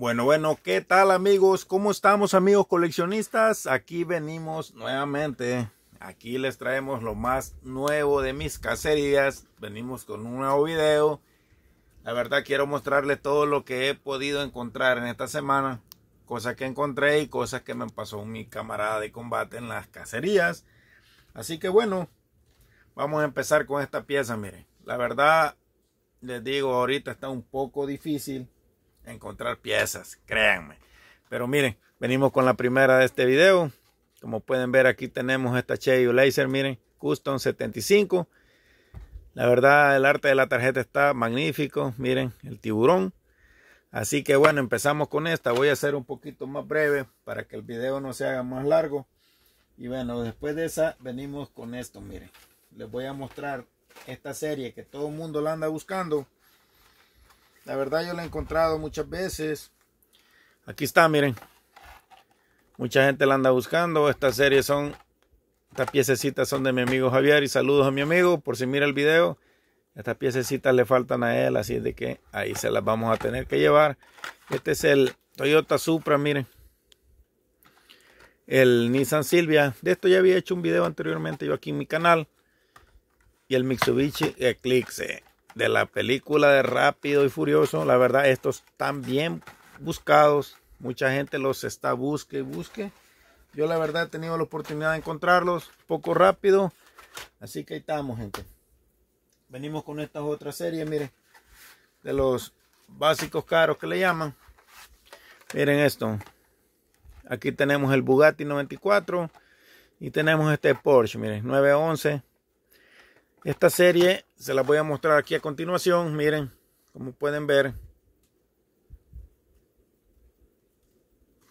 Bueno, bueno, ¿qué tal amigos? ¿Cómo estamos amigos coleccionistas? Aquí venimos nuevamente. Aquí les traemos lo más nuevo de mis cacerías. Venimos con un nuevo video. La verdad quiero mostrarles todo lo que he podido encontrar en esta semana. Cosas que encontré y cosas que me pasó mi camarada de combate en las cacerías. Así que bueno, vamos a empezar con esta pieza, miren. La verdad, les digo, ahorita está un poco difícil encontrar piezas, créanme. Pero miren, venimos con la primera de este video. Como pueden ver, aquí tenemos esta Chevy Laser, miren, Custom 75. La verdad, el arte de la tarjeta está magnífico. Miren, el tiburón. Así que bueno, empezamos con esta. Voy a hacer un poquito más breve para que el video no se haga más largo. Y bueno, después de esa venimos con esto, miren. Les voy a mostrar esta serie que todo el mundo la anda buscando. La verdad yo la he encontrado muchas veces. Aquí está, miren. Mucha gente la anda buscando. Estas series son, estas piececitas son de mi amigo Javier y saludos a mi amigo por si mira el video. Estas piececitas le faltan a él, así de que ahí se las vamos a tener que llevar. Este es el Toyota Supra, miren. El Nissan Silvia. De esto ya había hecho un video anteriormente yo aquí en mi canal. Y el Mitsubishi Eclipse de la película de Rápido y Furioso, la verdad, estos están bien buscados. Mucha gente los está busque y busque. Yo la verdad he tenido la oportunidad de encontrarlos poco rápido. Así que ahí estamos, gente. Venimos con estas otras series, miren. De los básicos caros que le llaman. Miren esto. Aquí tenemos el Bugatti 94. Y tenemos este Porsche, miren, 911. Esta serie se la voy a mostrar aquí a continuación. Miren, como pueden ver.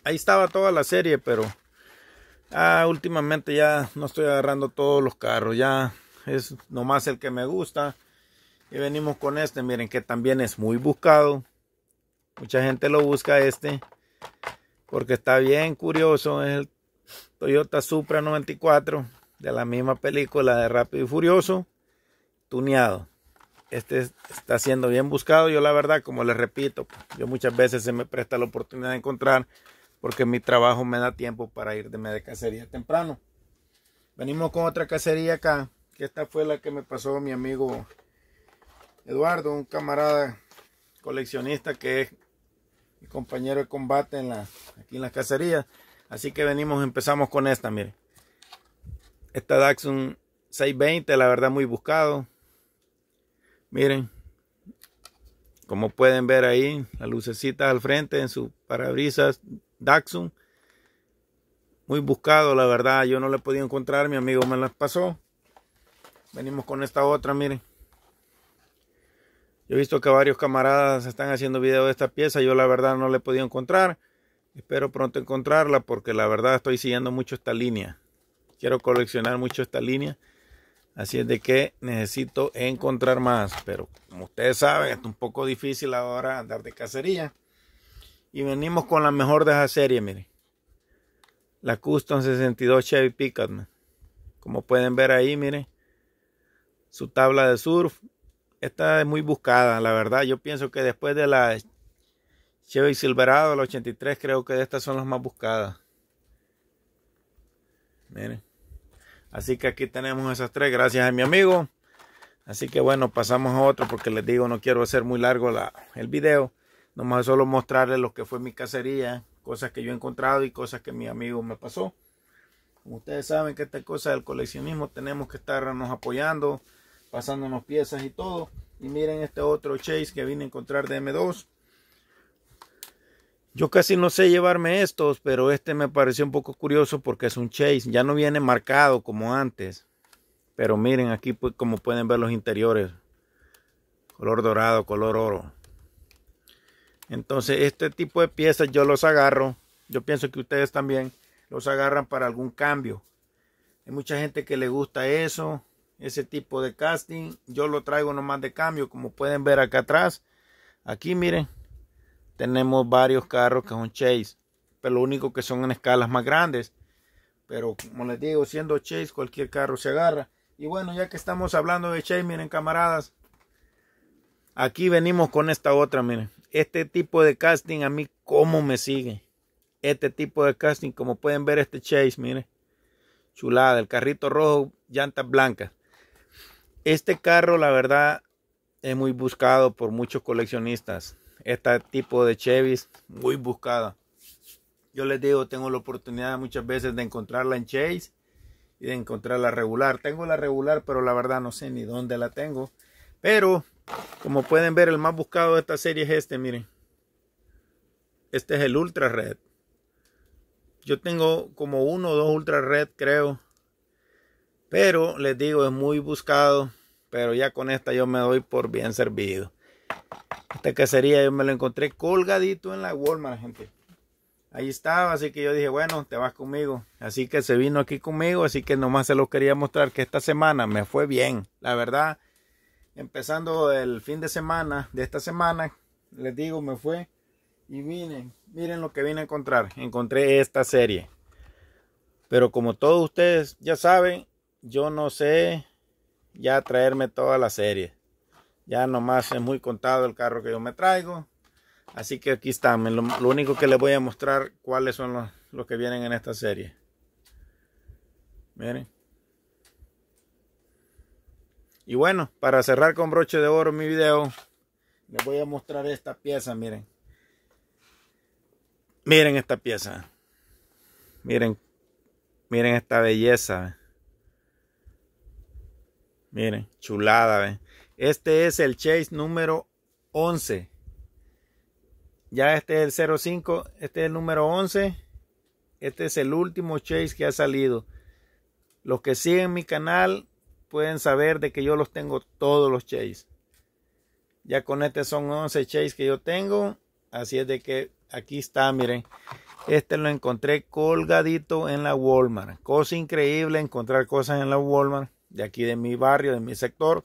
Ahí estaba toda la serie, pero ah, últimamente ya no estoy agarrando todos los carros. Ya es nomás el que me gusta. Y venimos con este, miren que también es muy buscado. Mucha gente lo busca este. Porque está bien curioso. Es el Toyota Supra 94 de la misma película de Rápido y Furioso tuneado. Este está siendo bien buscado. Yo la verdad, como les repito, yo muchas veces se me presta la oportunidad de encontrar porque mi trabajo me da tiempo para ir de cacería temprano. Venimos con otra cacería acá, que esta fue la que me pasó mi amigo Eduardo, un camarada coleccionista que es mi compañero de combate en la, aquí en las cacerías. Así que venimos, empezamos con esta, miren. Esta Daxun 620, la verdad muy buscado. Miren, como pueden ver ahí, las lucecita al frente en su parabrisas Daxum. Muy buscado, la verdad. Yo no le podía encontrar, mi amigo me las pasó. Venimos con esta otra, miren. Yo he visto que varios camaradas están haciendo video de esta pieza. Yo la verdad no la he podido encontrar. Espero pronto encontrarla porque la verdad estoy siguiendo mucho esta línea. Quiero coleccionar mucho esta línea. Así es de que necesito encontrar más. Pero como ustedes saben, es un poco difícil ahora andar de cacería. Y venimos con la mejor de esa serie, miren. La Custom 62 Chevy Pickup. Como pueden ver ahí, miren. Su tabla de surf. Esta es muy buscada, la verdad. Yo pienso que después de la Chevy Silverado, la 83, creo que estas son las más buscadas. Miren. Así que aquí tenemos esas tres, gracias a mi amigo. Así que bueno, pasamos a otro porque les digo, no quiero hacer muy largo la, el video. Nomás solo mostrarles lo que fue mi cacería, cosas que yo he encontrado y cosas que mi amigo me pasó. Como ustedes saben que esta cosa del coleccionismo tenemos que estarnos apoyando, pasándonos piezas y todo. Y miren este otro chase que vine a encontrar de M2. Yo casi no sé llevarme estos, pero este me pareció un poco curioso porque es un chase. Ya no viene marcado como antes. Pero miren aquí pues, como pueden ver los interiores. Color dorado, color oro. Entonces este tipo de piezas yo los agarro. Yo pienso que ustedes también los agarran para algún cambio. Hay mucha gente que le gusta eso, ese tipo de casting. Yo lo traigo nomás de cambio, como pueden ver acá atrás. Aquí miren, tenemos varios carros que son Chase, pero lo único que son en escalas más grandes. Pero como les digo, siendo Chase, cualquier carro se agarra. Y bueno, ya que estamos hablando de Chase, miren camaradas, aquí venimos con esta otra, miren. Este tipo de casting a mí, ¿cómo me sigue? Este tipo de casting, como pueden ver este Chase, miren. Chulada, el carrito rojo, llantas blancas. Este carro, la verdad, es muy buscado por muchos coleccionistas este tipo de Chevys muy buscada. Yo les digo, tengo la oportunidad muchas veces de encontrarla en Chase y de encontrarla regular. Tengo la regular, pero la verdad no sé ni dónde la tengo. Pero, como pueden ver, el más buscado de esta serie es este, miren. Este es el Ultra Red. Yo tengo como uno o dos Ultra Red, creo. Pero, les digo, es muy buscado. Pero ya con esta yo me doy por bien servido. Esta cacería yo me lo encontré colgadito en la Walmart, gente. Ahí estaba, así que yo dije, bueno, te vas conmigo. Así que se vino aquí conmigo, así que nomás se los quería mostrar que esta semana me fue bien. La verdad, empezando el fin de semana, de esta semana, les digo, me fue. Y miren, miren lo que vine a encontrar. Encontré esta serie. Pero como todos ustedes ya saben, yo no sé ya traerme toda la serie. Ya nomás es muy contado el carro que yo me traigo. Así que aquí está. Lo, único que les voy a mostrar cuáles son los, los que vienen en esta serie. Miren. Y bueno, para cerrar con broche de oro mi video, les voy a mostrar esta pieza, miren. Miren esta pieza. Miren. Miren esta belleza. Miren, chulada, ¿ven? Este es el Chase número 11. Ya este es el 05, este es el número 11. Este es el último Chase que ha salido. Los que siguen mi canal pueden saber de que yo los tengo todos los Chase. Ya con este son 11 Chase que yo tengo. Así es de que aquí está, miren. Este lo encontré colgadito en la Walmart. Cosa increíble encontrar cosas en la Walmart. De aquí de mi barrio, de mi sector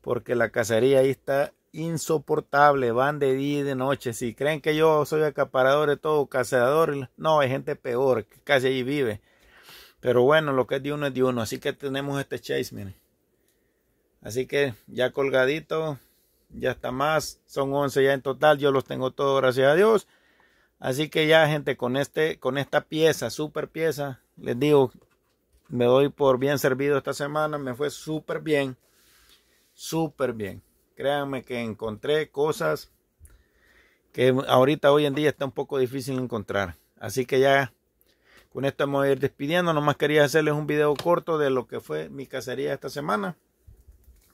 porque la cacería ahí está insoportable, van de día y de noche. Si creen que yo soy acaparador de todo, cazador, no, hay gente peor que casi allí vive. Pero bueno, lo que es de uno es de uno. Así que tenemos este chase, miren. Así que ya colgadito, ya está más. Son 11 ya en total, yo los tengo todos, gracias a Dios. Así que ya, gente, con, este, con esta pieza, super pieza, les digo, me doy por bien servido esta semana, me fue súper bien súper bien. Créanme que encontré cosas que ahorita hoy en día está un poco difícil encontrar. Así que ya con esto vamos a ir despidiendo. Nomás quería hacerles un video corto de lo que fue mi cacería esta semana.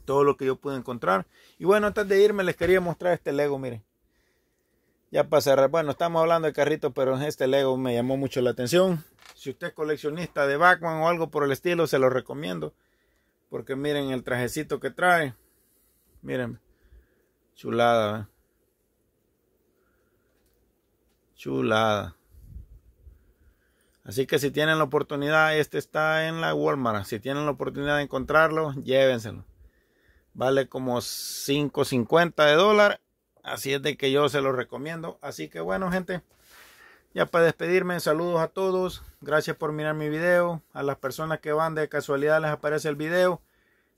Todo lo que yo pude encontrar. Y bueno, antes de irme les quería mostrar este Lego, miren. Ya para cerrar, bueno, estamos hablando de carritos, pero este Lego me llamó mucho la atención. Si usted es coleccionista de backman o algo por el estilo, se lo recomiendo. Porque miren el trajecito que trae. Miren. Chulada. ¿eh? Chulada. Así que si tienen la oportunidad, este está en la Walmart. Si tienen la oportunidad de encontrarlo, llévenselo. Vale como 5.50 de dólar. Así es de que yo se lo recomiendo. Así que bueno, gente. Ya para despedirme, saludos a todos. Gracias por mirar mi video. A las personas que van de casualidad les aparece el video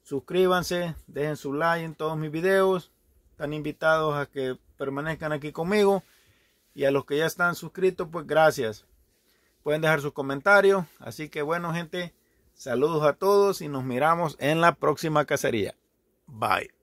suscríbanse, dejen su like en todos mis videos. Están invitados a que permanezcan aquí conmigo. Y a los que ya están suscritos, pues gracias. Pueden dejar sus comentarios. Así que bueno, gente, saludos a todos y nos miramos en la próxima cacería. Bye.